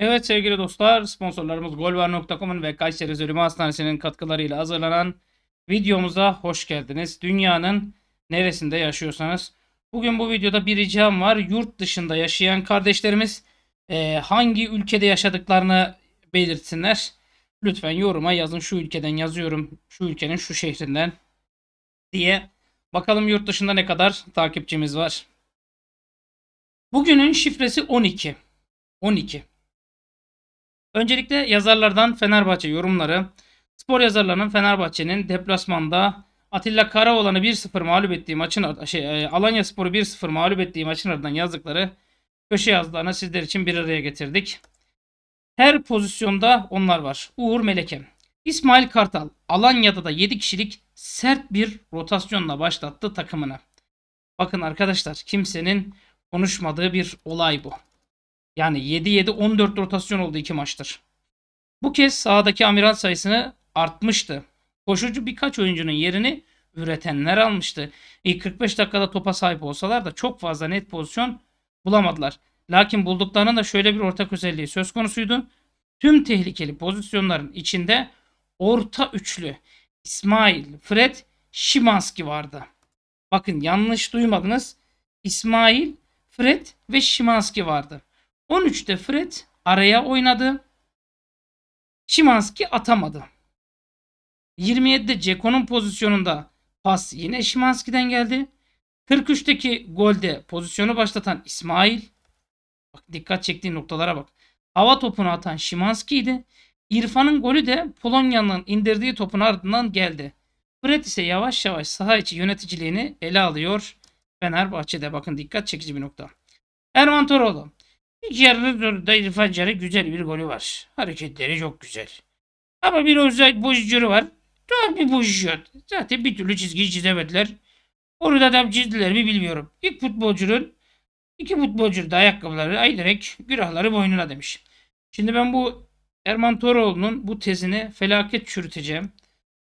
Evet sevgili dostlar sponsorlarımız golvar.com'un ve Kayseri Zölüme Hastanesi'nin katkılarıyla hazırlanan videomuza hoş geldiniz. Dünyanın neresinde yaşıyorsanız. Bugün bu videoda bir ricam var. Yurt dışında yaşayan kardeşlerimiz e, hangi ülkede yaşadıklarını belirtsinler. Lütfen yoruma yazın şu ülkeden yazıyorum şu ülkenin şu şehrinden diye. Bakalım yurt dışında ne kadar takipçimiz var. Bugünün şifresi 12. 12. Öncelikle yazarlardan Fenerbahçe yorumları. Spor yazarlarının Fenerbahçe'nin deplasmanda Atilla Karaoğlan'ı 1-0 mağlup ettiği maçın şey, e, Alanya Spor'u 1-0 mağlup ettiği maçın ardından yazdıkları köşe yazılarını sizler için bir araya getirdik. Her pozisyonda onlar var. Uğur Meleke, İsmail Kartal Alanya'da da 7 kişilik sert bir rotasyonla başlattı takımını. Bakın arkadaşlar kimsenin konuşmadığı bir olay bu. Yani 7-7-14 rotasyon oldu iki maçtır. Bu kez sahadaki amiral sayısını artmıştı. Koşucu birkaç oyuncunun yerini üretenler almıştı. İlk 45 dakikada topa sahip olsalar da çok fazla net pozisyon bulamadılar. Lakin bulduklarının da şöyle bir ortak özelliği söz konusuydu. Tüm tehlikeli pozisyonların içinde orta üçlü İsmail, Fred, Şimanski vardı. Bakın yanlış duymadınız. İsmail, Fred ve Şimanski vardı. 13'te Fred araya oynadı. Şimanski atamadı. 27'de Ceko'nun pozisyonunda pas yine Şimanski'den geldi. 43'teki golde pozisyonu başlatan İsmail. Bak dikkat çektiği noktalara bak. Hava topunu atan Şimanski'ydi. İrfan'ın golü de Polonya'nın indirdiği topun ardından geldi. Fred ise yavaş yavaş saha içi yöneticiliğini ele alıyor. Fenerbahçe'de bakın dikkat çekici bir nokta. Erman Toroğlu İlk yarının sonunda İrfan Can'ın güzel bir golü var. Hareketleri çok güzel. Ama bir offside pozisyonu var. Doğru bir pozisyon. Zaten bir türlü çizgiyi çizemediler. Onu da adam çizdiler mi bilmiyorum. İlk futbolcunun iki futbolcu da ayakkabıları aydırarak günahları boynuna demiş. Şimdi ben bu Erman Toroğlu'nun bu tezini felaket çürüteceğim.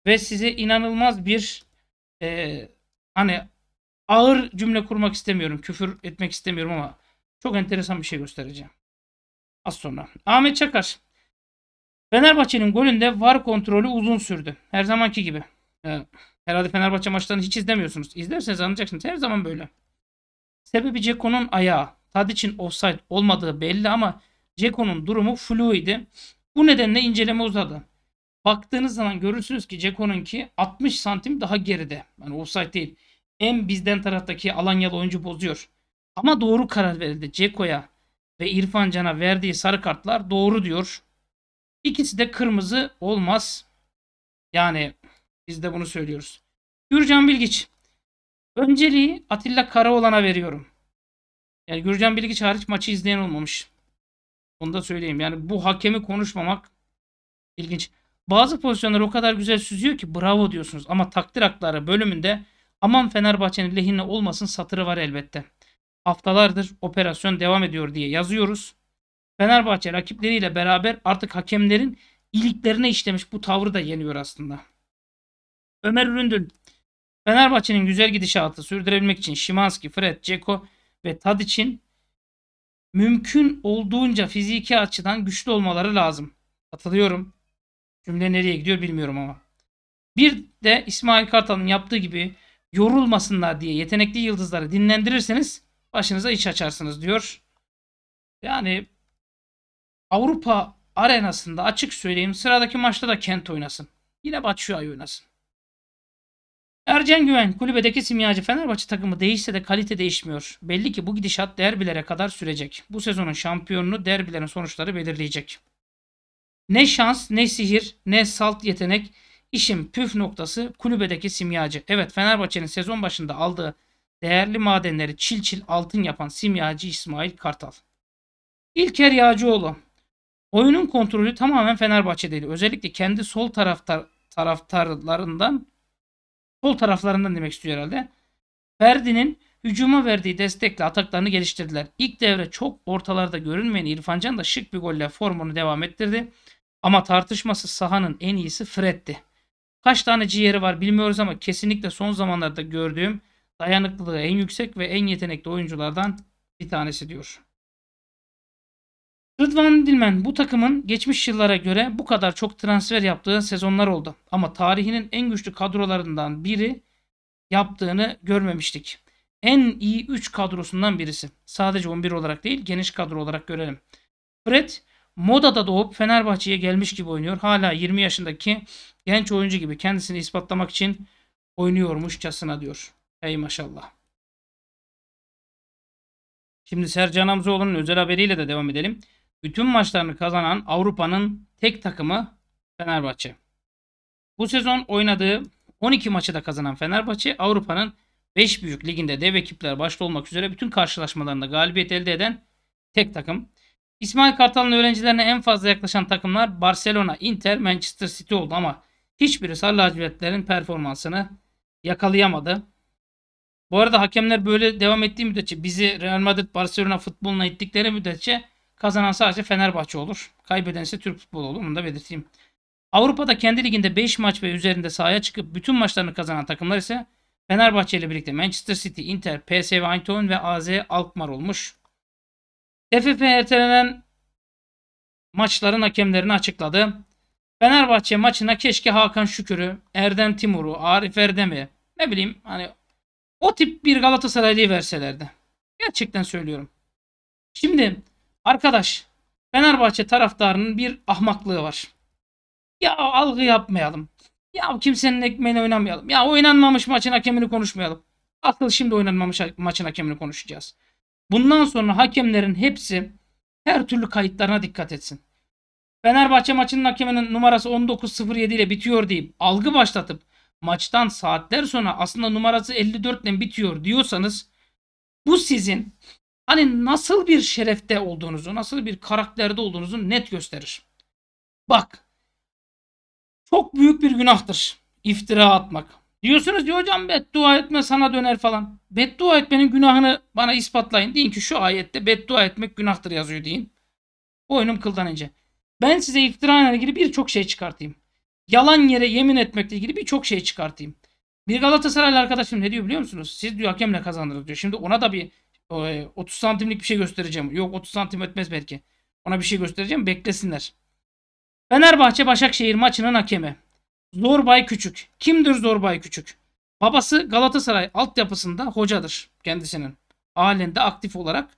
Ve size inanılmaz bir e, hani ağır cümle kurmak istemiyorum. Küfür etmek istemiyorum ama çok enteresan bir şey göstereceğim. Az sonra. Ahmet Çakar. Fenerbahçe'nin golünde var kontrolü uzun sürdü. Her zamanki gibi. Ee, herhalde Fenerbahçe maçlarını hiç izlemiyorsunuz. İzlerseniz anlayacaksınız. Her zaman böyle. Sebebi Ceko'nun ayağı. Tadic'in offside olmadığı belli ama Ceko'nun durumu flu idi. Bu nedenle inceleme uzadı. Baktığınız zaman görürsünüz ki Ceko'nunki 60 santim daha geride. Yani offside değil. En bizden taraftaki Alanyalı oyuncu bozuyor. Ama doğru karar verildi. Ceko'ya ve İrfan Can'a verdiği sarı kartlar doğru diyor. İkisi de kırmızı olmaz. Yani biz de bunu söylüyoruz. Gürcan Bilgiç. Önceliği Atilla Karaoğlan'a veriyorum. Yani Gürcan Bilgiç hariç maçı izleyen olmamış. Onu da söyleyeyim. Yani bu hakemi konuşmamak ilginç. Bazı pozisyonları o kadar güzel süzüyor ki bravo diyorsunuz. Ama takdir hakları bölümünde aman Fenerbahçe'nin lehine olmasın satırı var elbette haftalardır operasyon devam ediyor diye yazıyoruz. Fenerbahçe rakipleriyle beraber artık hakemlerin iliklerine işlemiş bu tavrı da yeniyor aslında. Ömer Üründül Fenerbahçe'nin güzel gidişatı sürdürebilmek için Şimanski, Fred, Ceko ve tad için mümkün olduğunca fiziki açıdan güçlü olmaları lazım. Katılıyorum. Cümle nereye gidiyor bilmiyorum ama. Bir de İsmail Kartal'ın yaptığı gibi yorulmasınlar diye yetenekli yıldızları dinlendirirseniz başınıza iç açarsınız diyor. Yani Avrupa arenasında açık söyleyeyim sıradaki maçta da Kent oynasın. Yine Batshuayi oynasın. Ercan Güven kulübedeki simyacı Fenerbahçe takımı değişse de kalite değişmiyor. Belli ki bu gidişat derbilere kadar sürecek. Bu sezonun şampiyonunu derbilerin sonuçları belirleyecek. Ne şans, ne sihir, ne salt yetenek işin püf noktası kulübedeki simyacı. Evet Fenerbahçe'nin sezon başında aldığı değerli madenleri çil çil altın yapan simyacı İsmail Kartal. İlker Yağcıoğlu. Oyunun kontrolü tamamen Fenerbahçe'deydi. Özellikle kendi sol taraftar taraftarlarından sol taraflarından demek istiyor herhalde. Ferdi'nin hücuma verdiği destekle ataklarını geliştirdiler. İlk devre çok ortalarda görünmeyen İrfancan da şık bir golle formunu devam ettirdi. Ama tartışması sahanın en iyisi Fred'di. Kaç tane ciğeri var bilmiyoruz ama kesinlikle son zamanlarda gördüğüm dayanıklılığı en yüksek ve en yetenekli oyunculardan bir tanesi diyor. Rıdvan Dilmen bu takımın geçmiş yıllara göre bu kadar çok transfer yaptığı sezonlar oldu. Ama tarihinin en güçlü kadrolarından biri yaptığını görmemiştik. En iyi 3 kadrosundan birisi. Sadece 11 olarak değil geniş kadro olarak görelim. Fred modada doğup Fenerbahçe'ye gelmiş gibi oynuyor. Hala 20 yaşındaki genç oyuncu gibi kendisini ispatlamak için oynuyormuşçasına diyor. Ey maşallah. Şimdi Sercan Hamzoğlu'nun özel haberiyle de devam edelim. Bütün maçlarını kazanan Avrupa'nın tek takımı Fenerbahçe. Bu sezon oynadığı 12 maçı da kazanan Fenerbahçe Avrupa'nın 5 büyük liginde dev ekipler başta olmak üzere bütün karşılaşmalarında galibiyet elde eden tek takım. İsmail Kartal'ın öğrencilerine en fazla yaklaşan takımlar Barcelona, Inter, Manchester City oldu ama hiçbiri Sarı Lacivertlerin performansını yakalayamadı. Bu arada hakemler böyle devam ettiği müddetçe bizi Real Madrid Barcelona futboluna ittikleri müddetçe kazanan sadece Fenerbahçe olur. Kaybeden ise Türk futbolu olur. Onu da belirteyim. Avrupa'da kendi liginde 5 maç ve üzerinde sahaya çıkıp bütün maçlarını kazanan takımlar ise Fenerbahçe ile birlikte Manchester City, Inter, PSV Eindhoven ve AZ Alkmaar olmuş. TFF ertelenen maçların hakemlerini açıkladı. Fenerbahçe maçına keşke Hakan Şükür'ü, Erdem Timur'u, Arif Erdem'i ne bileyim hani o tip bir Galatasaraylıyı verselerdi. Gerçekten söylüyorum. Şimdi arkadaş Fenerbahçe taraftarının bir ahmaklığı var. Ya algı yapmayalım. Ya kimsenin ekmeğine oynamayalım. Ya oynanmamış maçın hakemini konuşmayalım. Asıl şimdi oynanmamış maçın hakemini konuşacağız. Bundan sonra hakemlerin hepsi her türlü kayıtlarına dikkat etsin. Fenerbahçe maçının hakeminin numarası 19.07 ile bitiyor deyip algı başlatıp maçtan saatler sonra aslında numarası 54 ile bitiyor diyorsanız bu sizin hani nasıl bir şerefte olduğunuzu, nasıl bir karakterde olduğunuzu net gösterir. Bak çok büyük bir günahtır iftira atmak. Diyorsunuz ki hocam beddua etme sana döner falan. Beddua etmenin günahını bana ispatlayın. Deyin ki şu ayette beddua etmek günahtır yazıyor deyin. Boynum kıldan ince. Ben size iftira ile ilgili birçok şey çıkartayım yalan yere yemin etmekle ilgili birçok şey çıkartayım. Bir Galatasaraylı arkadaşım ne diyor biliyor musunuz? Siz diyor hakemle kazandınız diyor. Şimdi ona da bir 30 e, santimlik bir şey göstereceğim. Yok 30 santim etmez belki. Ona bir şey göstereceğim. Beklesinler. Fenerbahçe Başakşehir maçının hakemi. Zorbay Küçük. Kimdir Zorbay Küçük? Babası Galatasaray altyapısında hocadır kendisinin. halinde aktif olarak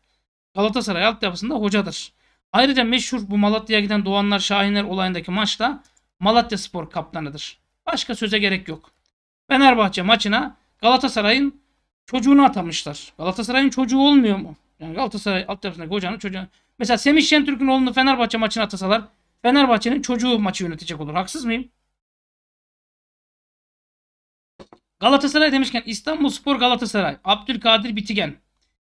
Galatasaray altyapısında hocadır. Ayrıca meşhur bu Malatya'ya giden Doğanlar Şahinler olayındaki maçta Malatya Spor kaptanıdır. Başka söze gerek yok. Fenerbahçe maçına Galatasaray'ın çocuğunu atamışlar. Galatasaray'ın çocuğu olmuyor mu? Yani Galatasaray alt tarafındaki hocanın çocuğu. Mesela Semih Şentürk'ün oğlunu Fenerbahçe maçına atasalar Fenerbahçe'nin çocuğu maçı yönetecek olur. Haksız mıyım? Galatasaray demişken İstanbul Spor Galatasaray. Abdülkadir Bitigen.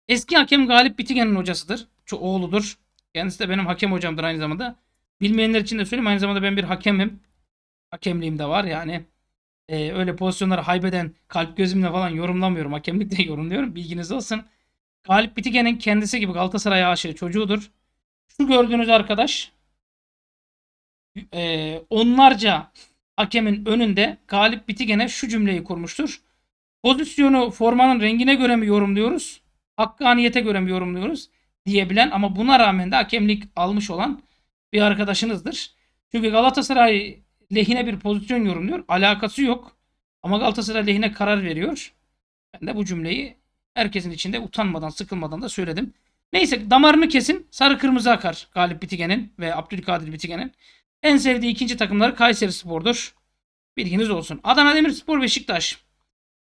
Eski hakem Galip Bitigen'in hocasıdır. oğludur. Kendisi de benim hakem hocamdır aynı zamanda. Bilmeyenler için de söyleyeyim. Aynı zamanda ben bir hakemim. Hakemliğim de var yani. E, öyle pozisyonları haybeden kalp gözümle falan yorumlamıyorum. Hakemlikle yorumluyorum. Bilginiz olsun. Galip Bitigen'in kendisi gibi Galatasaray aşığı çocuğudur. Şu gördüğünüz arkadaş e, onlarca hakemin önünde Galip Bitigen'e şu cümleyi kurmuştur. Pozisyonu formanın rengine göre mi yorumluyoruz? Hakkaniyete göre mi yorumluyoruz? Diyebilen ama buna rağmen de hakemlik almış olan bir arkadaşınızdır. Çünkü Galatasaray lehine bir pozisyon yorumluyor. Alakası yok. Ama Galatasaray lehine karar veriyor. Ben de bu cümleyi herkesin içinde utanmadan, sıkılmadan da söyledim. Neyse damarını kesin. Sarı kırmızı akar Galip Bitigen'in ve Abdülkadir Bitigen'in. En sevdiği ikinci takımları Kayseri Spor'dur. Bilginiz olsun. Adana Demirspor Beşiktaş.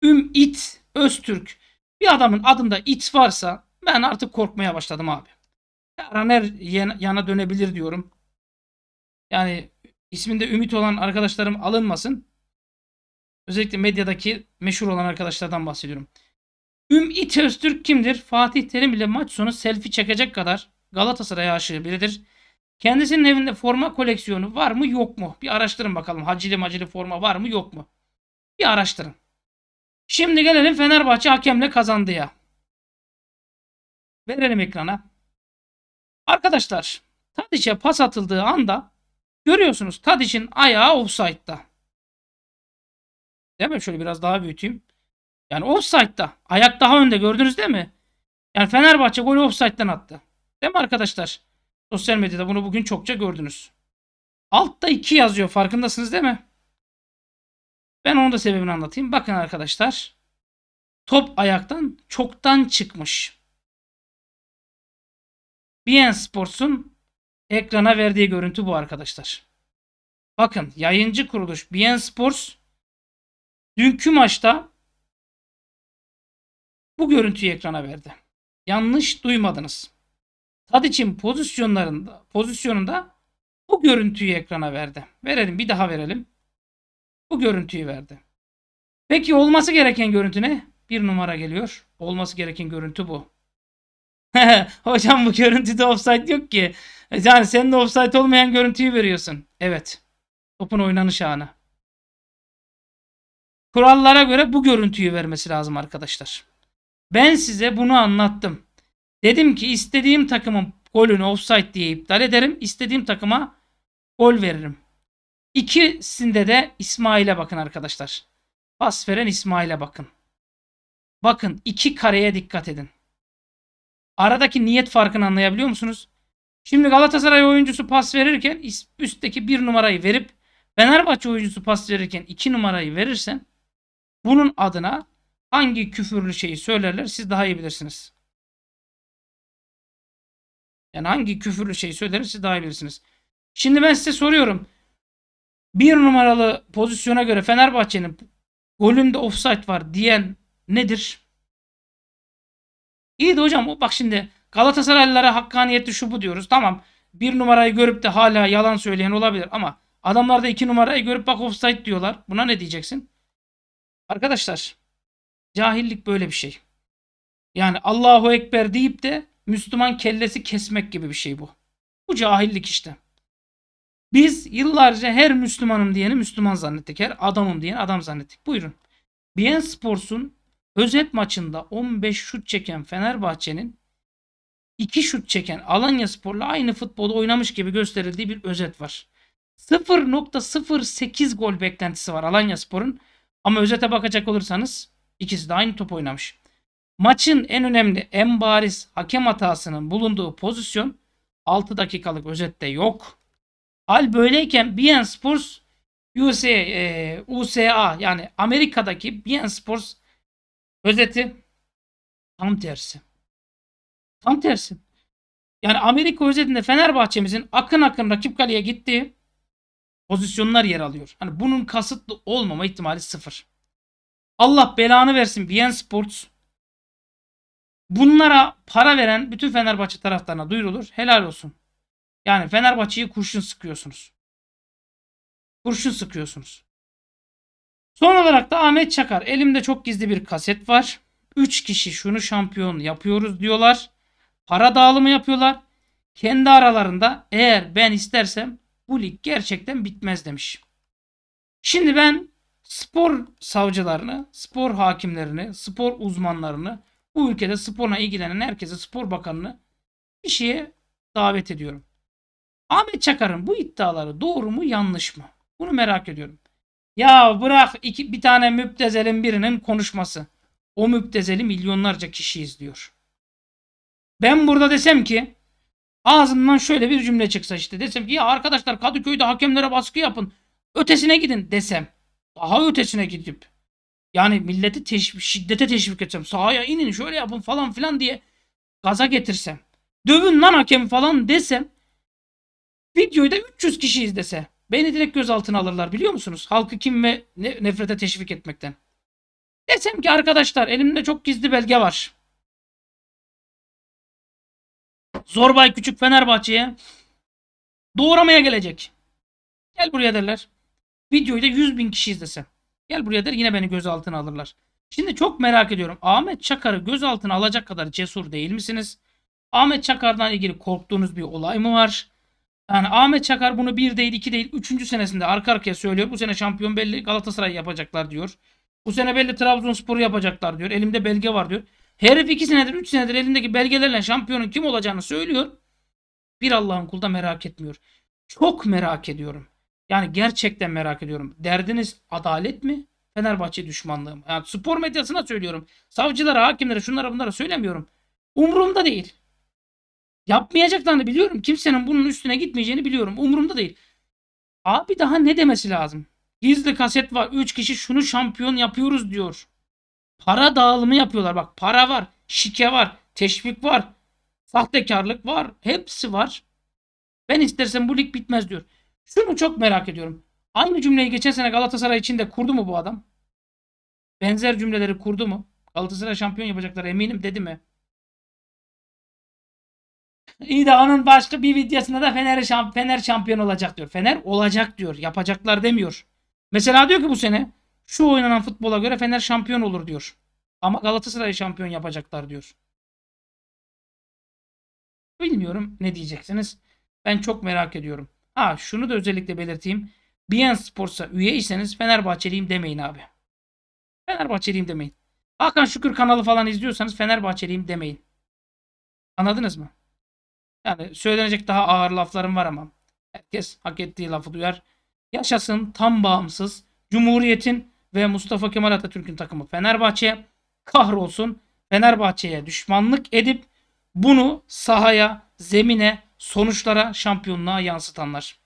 Üm İt Öztürk. Bir adamın adında it varsa ben artık korkmaya başladım abi. Raner yana dönebilir diyorum. Yani isminde Ümit olan arkadaşlarım alınmasın. Özellikle medyadaki meşhur olan arkadaşlardan bahsediyorum. Ümit Öztürk kimdir? Fatih Terim ile maç sonu selfie çekecek kadar Galatasaray aşığı biridir. Kendisinin evinde forma koleksiyonu var mı yok mu? Bir araştırın bakalım. Hacili macili forma var mı yok mu? Bir araştırın. Şimdi gelelim Fenerbahçe hakemle kazandıya. Verelim ekrana. Arkadaşlar Tadic'e pas atıldığı anda görüyorsunuz Tadic'in ayağı offside'da. Değil mi? Şöyle biraz daha büyüteyim. Yani offside'da. Ayak daha önde gördünüz değil mi? Yani Fenerbahçe golü offside'den attı. Değil mi arkadaşlar? Sosyal medyada bunu bugün çokça gördünüz. Altta 2 yazıyor farkındasınız değil mi? Ben onun da sebebini anlatayım. Bakın arkadaşlar. Top ayaktan çoktan çıkmış. BN Sports'un ekrana verdiği görüntü bu arkadaşlar. Bakın yayıncı kuruluş BN Sports dünkü maçta bu görüntüyü ekrana verdi. Yanlış duymadınız. Tadic'in pozisyonlarında pozisyonunda bu görüntüyü ekrana verdi. Verelim bir daha verelim. Bu görüntüyü verdi. Peki olması gereken görüntü ne? Bir numara geliyor. Olması gereken görüntü bu. Hocam bu görüntüde offside yok ki. E, yani sen de offside olmayan görüntüyü veriyorsun. Evet. Topun oynanış anı. Kurallara göre bu görüntüyü vermesi lazım arkadaşlar. Ben size bunu anlattım. Dedim ki istediğim takımın golünü offside diye iptal ederim. İstediğim takıma gol veririm. İkisinde de İsmail'e bakın arkadaşlar. Pas veren İsmail'e bakın. Bakın iki kareye dikkat edin. Aradaki niyet farkını anlayabiliyor musunuz? Şimdi Galatasaray oyuncusu pas verirken üstteki bir numarayı verip Fenerbahçe oyuncusu pas verirken iki numarayı verirsen bunun adına hangi küfürlü şeyi söylerler siz daha iyi bilirsiniz. Yani hangi küfürlü şeyi söylerim siz daha iyi bilirsiniz. Şimdi ben size soruyorum. Bir numaralı pozisyona göre Fenerbahçe'nin golünde offside var diyen nedir? İyi de hocam bak şimdi Galatasaraylılara hakkaniyetli şu bu diyoruz. Tamam bir numarayı görüp de hala yalan söyleyen olabilir ama adamlar da iki numarayı görüp bak offside diyorlar. Buna ne diyeceksin? Arkadaşlar cahillik böyle bir şey. Yani Allahu Ekber deyip de Müslüman kellesi kesmek gibi bir şey bu. Bu cahillik işte. Biz yıllarca her Müslümanım diyeni Müslüman zannettik. Her adamım diyeni adam zannettik. Buyurun. bien Sports'un Özet maçında 15 şut çeken Fenerbahçe'nin 2 şut çeken Alanya Spor'la aynı futbolu oynamış gibi gösterildiği bir özet var. 0.08 gol beklentisi var Alanya Spor'un. Ama özete bakacak olursanız ikisi de aynı top oynamış. Maçın en önemli, en bariz hakem hatasının bulunduğu pozisyon 6 dakikalık özette yok. Hal böyleyken BN Sports USA, e, e USA yani Amerika'daki BN Sports Özeti tam tersi. Tam tersi. Yani Amerika özetinde Fenerbahçe'mizin akın akın rakip kaleye gittiği pozisyonlar yer alıyor. Hani bunun kasıtlı olmama ihtimali sıfır. Allah belanı versin Bien Sports. Bunlara para veren bütün Fenerbahçe taraftarına duyurulur. Helal olsun. Yani Fenerbahçe'yi kurşun sıkıyorsunuz. Kurşun sıkıyorsunuz. Son olarak da Ahmet Çakar. Elimde çok gizli bir kaset var. 3 kişi şunu şampiyon yapıyoruz diyorlar. Para dağılımı yapıyorlar. Kendi aralarında eğer ben istersem bu lig gerçekten bitmez demiş. Şimdi ben spor savcılarını, spor hakimlerini, spor uzmanlarını, bu ülkede sporla ilgilenen herkese spor bakanını bir şeye davet ediyorum. Ahmet Çakar'ın bu iddiaları doğru mu yanlış mı? Bunu merak ediyorum. Ya bırak iki, bir tane müptezelin birinin konuşması. O müptezeli milyonlarca kişi izliyor. Ben burada desem ki ağzımdan şöyle bir cümle çıksa işte desem ki ya arkadaşlar Kadıköy'de hakemlere baskı yapın. Ötesine gidin desem. Daha ötesine gidip yani milleti teşvik, şiddete teşvik etsem. Sahaya inin şöyle yapın falan filan diye gaza getirsem. Dövün lan hakem falan desem. Videoyu da 300 kişi izlese. Beni direkt gözaltına alırlar biliyor musunuz? Halkı kim ve ne, nefrete teşvik etmekten. Desem ki arkadaşlar elimde çok gizli belge var. Zorbay Küçük Fenerbahçe'ye doğramaya gelecek. Gel buraya derler. Videoyu da 100 bin kişi izlese. Gel buraya der yine beni gözaltına alırlar. Şimdi çok merak ediyorum. Ahmet Çakar'ı gözaltına alacak kadar cesur değil misiniz? Ahmet Çakar'dan ilgili korktuğunuz bir olay mı var? Yani Ahmet Çakar bunu bir değil, iki değil, üçüncü senesinde arka arkaya söylüyor. Bu sene şampiyon belli Galatasaray yapacaklar diyor. Bu sene belli Trabzonspor yapacaklar diyor. Elimde belge var diyor. Herif iki senedir, üç senedir elindeki belgelerle şampiyonun kim olacağını söylüyor. Bir Allah'ın da merak etmiyor. Çok merak ediyorum. Yani gerçekten merak ediyorum. Derdiniz adalet mi? Fenerbahçe düşmanlığı mı? Yani spor medyasına söylüyorum. Savcılara, hakimlere, şunlara bunlara söylemiyorum. Umurumda değil. Yapmayacaklarını biliyorum. Kimsenin bunun üstüne gitmeyeceğini biliyorum. Umurumda değil. Abi daha ne demesi lazım? Gizli kaset var. 3 kişi şunu şampiyon yapıyoruz diyor. Para dağılımı yapıyorlar. Bak para var. Şike var. Teşvik var. Sahtekarlık var. Hepsi var. Ben istersen bu lig bitmez diyor. Şunu çok merak ediyorum. Aynı cümleyi geçen sene Galatasaray için de kurdu mu bu adam? Benzer cümleleri kurdu mu? Galatasaray şampiyon yapacaklar eminim dedi mi? İyi de onun başka bir videosunda da Fener, şamp Fener şampiyon olacak diyor. Fener olacak diyor. Yapacaklar demiyor. Mesela diyor ki bu sene şu oynanan futbola göre Fener şampiyon olur diyor. Ama Galatasaray şampiyon yapacaklar diyor. Bilmiyorum ne diyeceksiniz. Ben çok merak ediyorum. Ha şunu da özellikle belirteyim. BN Sports'a üyeyseniz Fenerbahçeliyim demeyin abi. Fenerbahçeliyim demeyin. Hakan Şükür kanalı falan izliyorsanız Fenerbahçeliyim demeyin. Anladınız mı? Yani söylenecek daha ağır laflarım var ama herkes hak ettiği lafı duyar. Yaşasın tam bağımsız Cumhuriyet'in ve Mustafa Kemal Atatürk'ün takımı Fenerbahçe kahrolsun. Fenerbahçe'ye düşmanlık edip bunu sahaya, zemine, sonuçlara, şampiyonluğa yansıtanlar.